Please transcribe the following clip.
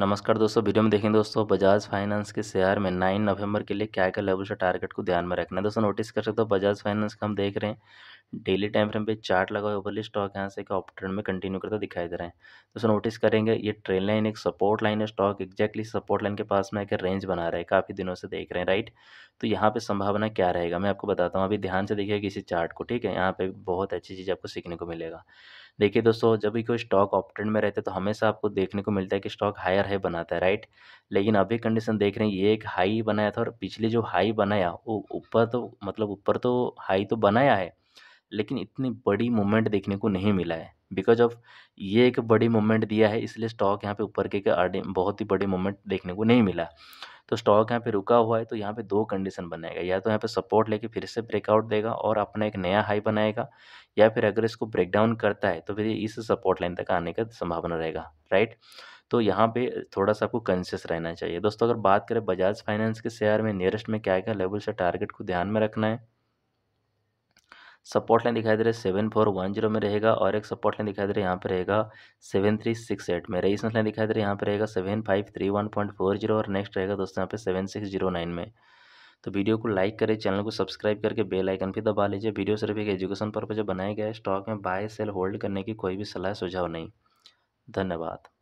नमस्कार दोस्तों वीडियो में देखें दोस्तों बजाज फाइनेंस के शेयर में नाइन नवंबर के लिए क्या क्या लेवल से टारगेट को ध्यान में रखना है दोस्तों नोटिस कर सकते हो बजाज फाइनेंस का हम देख रहे हैं डेली टाइम फ्रेम पे चार्ट लगा हुआ ओवरली स्टॉक यहाँ से अप ट्रेंड में कंटिन्यू करता दिखाई दे रहा है तो सर नोटिस करेंगे ये ट्रेन लाइन एक सपोर्ट लाइन है स्टॉक एग्जैक्टली सपोर्ट लाइन के पास में आकर रेंज बना रहा है काफ़ी दिनों से देख रहे हैं राइट तो यहाँ पे संभावना क्या रहेगा मैं आपको बताता हूँ अभी ध्यान से देखिए किसी चार्ट को ठीक है यहाँ पे बहुत अच्छी चीज़ आपको सीखने को मिलेगा देखिए दोस्तों जब भी कोई स्टॉक ऑप में रहता है तो हमेशा आपको देखने को मिलता है कि स्टॉक हायर है बनाता है राइट लेकिन अभी कंडीशन देख रहे हैं ये एक हाई बनाया था और पिछले जो हाई बनाया वो ऊपर तो मतलब ऊपर तो हाई तो बनाया है लेकिन इतनी बड़ी मूवमेंट देखने को नहीं मिला है बिकॉज ऑफ ये एक बड़ी मूवमेंट दिया है इसलिए स्टॉक यहाँ पे ऊपर के आर्डिंग बहुत ही बड़ी मूवमेंट देखने को नहीं मिला तो स्टॉक यहाँ पे रुका हुआ है तो यहाँ पे दो कंडीशन बनाएगा या तो यहाँ पे सपोर्ट लेके फिर से ब्रेकआउट देगा और अपना एक नया हाई बनाएगा या फिर अगर इसको ब्रेकडाउन करता है तो फिर इस सपोर्ट लाइन तक आने का संभावना रहेगा राइट तो यहाँ पे थोड़ा सा आपको कॉन्शियस रहना चाहिए दोस्तों अगर बात करें बजाज फाइनेंस के शेयर में नियरेस्ट में क्या क्या लेवल से टारगेट को ध्यान में रखना है सपोर्ट लाइन दिखाई दे रही है सेवन फोर वन जीरो में रहेगा और एक सपोर्ट लाइन दिखाई दे रही है यहाँ पर रहेगा सेवन थ्री सिक्स एट में रही लाइन दिखाई दे रहा है यहाँ पर रहेगा seven five three one point four zero और नेक्स्ट रहेगा दोस्तों यहाँ पे सेवन सिक्स जीरो नाइन में तो वीडियो को लाइक करें चैनल को सब्सक्राइब करके बेल आइकन भी दबा लीजिए वीडियो सिर्फ एक एजुकेशन पर्पज बनाया गया है स्टॉक में बाय सेल होल्ड करने की कोई भी सलाह सुझाव नहीं धन्यवाद